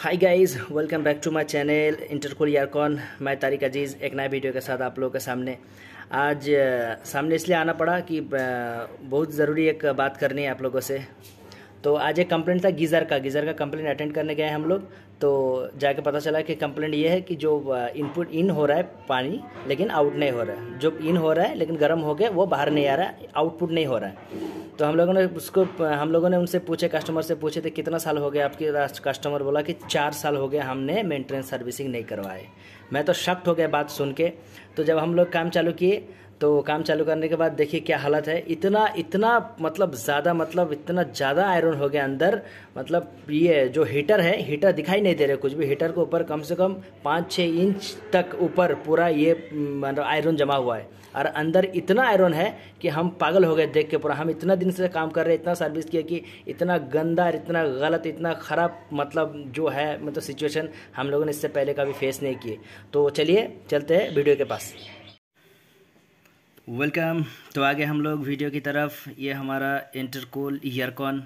hi guys welcome back to my channel इंटरकूल यारकॉन मैं तारिक अजीज़ एक नए वीडियो के साथ आप लोगों के सामने आज सामने इसलिए आना पड़ा कि बहुत ज़रूरी एक बात करनी है आप लोगों से तो आज एक कंप्लेंट था गीज़र का गीज़र का कंप्लेंट अटेंड करने गए हम लोग तो जाके पता चला कि कंप्लेंट ये है कि जो इनपुट इन हो रहा है पानी लेकिन आउट नहीं हो रहा है जो इन हो रहा है लेकिन गर्म हो गया वो बाहर नहीं आ रहा है आउटपुट नहीं हो रहा है तो हम लोगों ने उसको हम लोगों ने उनसे पूछे कस्टमर से पूछे थे कितना साल हो गया आपके कस्टमर बोला कि चार साल हो गया हमने मेंटेनेंस सर्विसिंग नहीं करवाए मैं तो शक्ट हो गया बात सुन के तो जब हम लोग काम चालू किए तो काम चालू करने के बाद देखिए क्या हालत है इतना इतना मतलब ज़्यादा मतलब इतना ज़्यादा आयरन हो गया अंदर मतलब ये जो हीटर है हीटर दिखाई नहीं नहीं दे रहे कुछ भी हीटर के ऊपर कम से कम पाँच छः इंच तक ऊपर पूरा ये मतलब आयरन जमा हुआ है और अंदर इतना आयरन है कि हम पागल हो गए देख के पूरा हम इतना दिन से काम कर रहे हैं इतना सर्विस किया कि इतना गंदा इतना गलत इतना ख़राब मतलब जो है मतलब सिचुएशन हम लोगों ने इससे पहले कभी फेस नहीं किए तो चलिए चलते हैं वीडियो के पास वेलकम तो आगे हम लोग वीडियो की तरफ ये हमारा इंटरकूल ईयरकॉन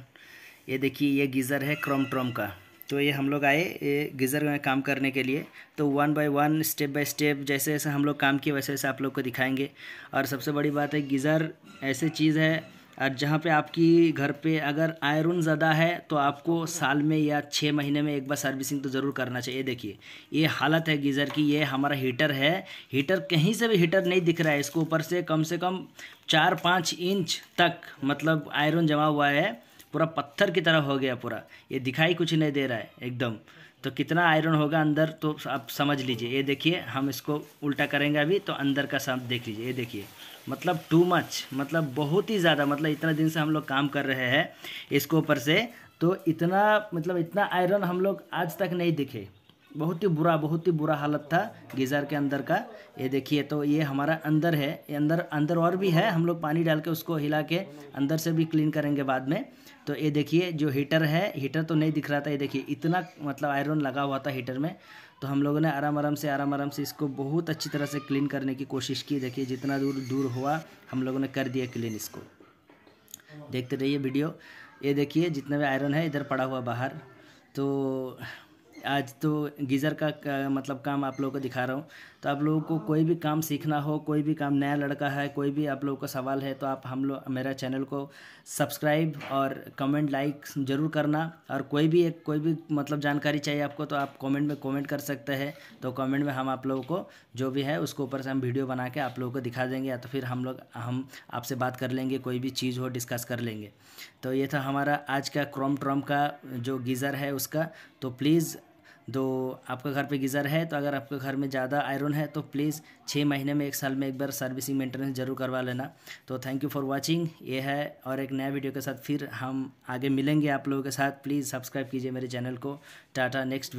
ये देखिए ये गीज़र है क्रोम ट्रोम का तो ये हम लोग आए ये गीज़र में काम करने के लिए तो one by one step by step जैसे जैसे हम लोग काम किए वैसे वैसे आप लोग को दिखाएंगे और सबसे बड़ी बात है गीज़र ऐसी चीज़ है और जहाँ पे आपकी घर पे अगर आयरन ज़्यादा है तो आपको साल में या छः महीने में एक बार सर्विसिंग तो ज़रूर करना चाहिए देखिए ये हालत है गीज़र की ये हमारा हीटर है हीटर कहीं से भी हीटर नहीं दिख रहा है इसको ऊपर से कम से कम चार पाँच इंच तक मतलब आयरन जमा हुआ है पूरा पत्थर की तरह हो गया पूरा ये दिखाई कुछ नहीं दे रहा है एकदम तो कितना आयरन होगा अंदर तो आप समझ लीजिए ये देखिए हम इसको उल्टा करेंगे अभी तो अंदर का सब देख लीजिए ये देखिए मतलब टू मच मतलब बहुत ही ज़्यादा मतलब इतना दिन से हम लोग काम कर रहे हैं इसके ऊपर से तो इतना मतलब इतना आयरन हम लोग आज तक नहीं दिखे बहुत ही बुरा बहुत ही बुरा हालत था गीज़र के अंदर का ये देखिए तो ये हमारा अंदर है ये अंदर अंदर और भी है हम लोग पानी डाल के उसको हिला के अंदर से भी क्लीन करेंगे बाद में तो ये देखिए जो हीटर है हीटर तो नहीं दिख रहा था ये देखिए इतना मतलब आयरन लगा हुआ था हीटर में तो हम लोगों ने आराम आराम से आराम आराम से इसको बहुत अच्छी तरह से क्लीन करने की कोशिश की देखिए जितना दूर दूर हुआ हम लोगों ने कर दिया क्लीन इसको देखते रहिए वीडियो ये देखिए जितना भी आयरन है इधर पड़ा हुआ बाहर तो आज तो गीज़र का, मतलब काम आप लोगों को दिखा रहा हूँ तो आप लोगों को कोई भी काम सीखना हो कोई भी काम नया लड़का है कोई भी आप लोगों का सवाल है तो आप हम लोग मेरा चैनल को सब्सक्राइब और कमेंट लाइक ज़रूर करना और कोई भी एक कोई भी मतलब जानकारी चाहिए आपको तो आप कमेंट में कमेंट कर सकते हैं तो कमेंट में हम आप लोगों को जो भी है उसके ऊपर से हम वीडियो बना के आप लोगों को दिखा देंगे या तो फिर हम लोग हम आपसे बात कर लेंगे कोई भी चीज़ हो डिस्कस कर लेंगे तो ये था हमारा आज का क्रोम ट्रोम का जो गीज़र है उसका तो प्लीज़ दो आपका घर पे गीज़र है तो अगर आपके घर में ज़्यादा आयरन है तो प्लीज़ छः महीने में एक साल में एक बार सर्विसिंग मेंटेनेंस जरूर करवा लेना तो थैंक यू फॉर वाचिंग ये है और एक नया वीडियो के साथ फिर हम आगे मिलेंगे आप लोगों के साथ प्लीज़ सब्सक्राइब कीजिए मेरे चैनल को टाटा नेक्स्ट